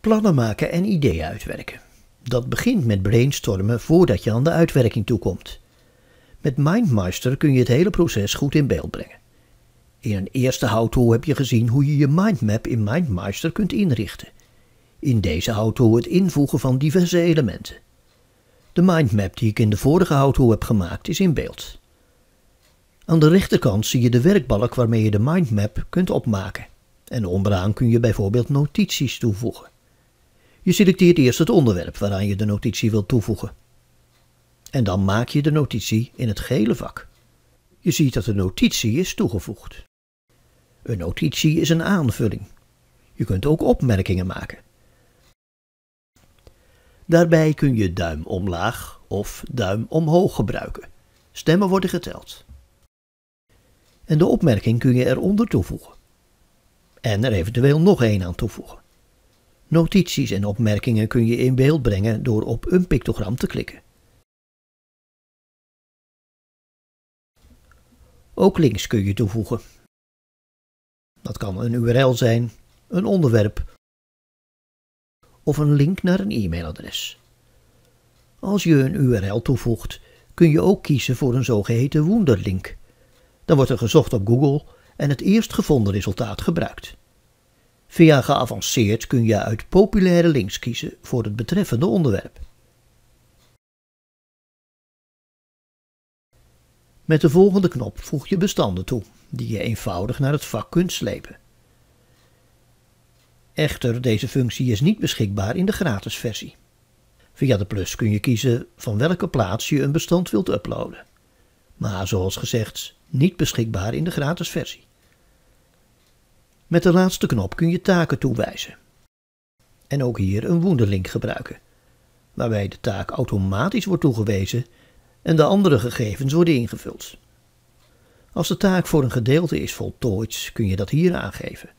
Plannen maken en ideeën uitwerken. Dat begint met brainstormen voordat je aan de uitwerking toekomt. Met Mindmaster kun je het hele proces goed in beeld brengen. In een eerste houttool heb je gezien hoe je je mindmap in Mindmaster kunt inrichten. In deze houttool het invoegen van diverse elementen. De mindmap die ik in de vorige houttool heb gemaakt is in beeld. Aan de rechterkant zie je de werkbalk waarmee je de mindmap kunt opmaken. En onderaan kun je bijvoorbeeld notities toevoegen. Je selecteert eerst het onderwerp waaraan je de notitie wilt toevoegen. En dan maak je de notitie in het gele vak. Je ziet dat de notitie is toegevoegd. Een notitie is een aanvulling. Je kunt ook opmerkingen maken. Daarbij kun je duim omlaag of duim omhoog gebruiken. Stemmen worden geteld. En de opmerking kun je eronder toevoegen. En er eventueel nog één aan toevoegen. Notities en opmerkingen kun je in beeld brengen door op een pictogram te klikken. Ook links kun je toevoegen. Dat kan een URL zijn, een onderwerp of een link naar een e-mailadres. Als je een URL toevoegt, kun je ook kiezen voor een zogeheten wonderlink. Dan wordt er gezocht op Google en het eerst gevonden resultaat gebruikt. Via geavanceerd kun je uit populaire links kiezen voor het betreffende onderwerp. Met de volgende knop voeg je bestanden toe, die je eenvoudig naar het vak kunt slepen. Echter, deze functie is niet beschikbaar in de gratis versie. Via de plus kun je kiezen van welke plaats je een bestand wilt uploaden. Maar zoals gezegd, niet beschikbaar in de gratis versie. Met de laatste knop kun je taken toewijzen. En ook hier een Wunderlink gebruiken, waarbij de taak automatisch wordt toegewezen en de andere gegevens worden ingevuld. Als de taak voor een gedeelte is voltooid, kun je dat hier aangeven.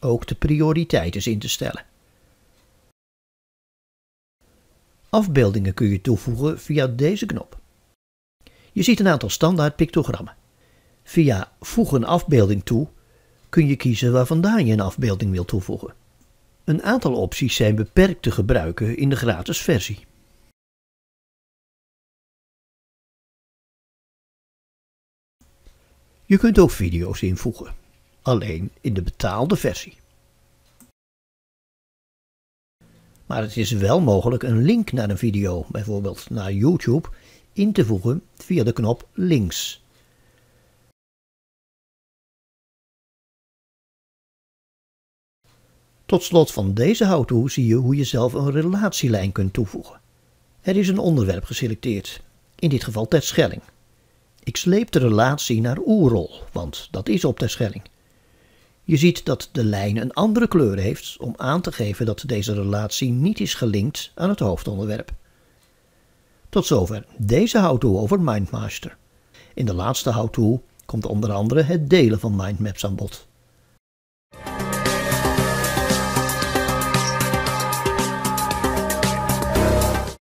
Ook de prioriteit is in te stellen. Afbeeldingen kun je toevoegen via deze knop. Je ziet een aantal standaard pictogrammen. Via voeg een afbeelding toe kun je kiezen waar vandaan je een afbeelding wilt toevoegen. Een aantal opties zijn beperkt te gebruiken in de gratis versie. Je kunt ook video's invoegen, alleen in de betaalde versie. Maar het is wel mogelijk een link naar een video, bijvoorbeeld naar YouTube, in te voegen via de knop links Tot slot van deze how-to zie je hoe je zelf een relatielijn kunt toevoegen. Er is een onderwerp geselecteerd, in dit geval Terschelling. Ik sleep de relatie naar Oerol, want dat is op schelling. Je ziet dat de lijn een andere kleur heeft om aan te geven dat deze relatie niet is gelinkt aan het hoofdonderwerp. Tot zover deze how-to over Mindmaster. In de laatste how-to komt onder andere het delen van mindmaps aan bod.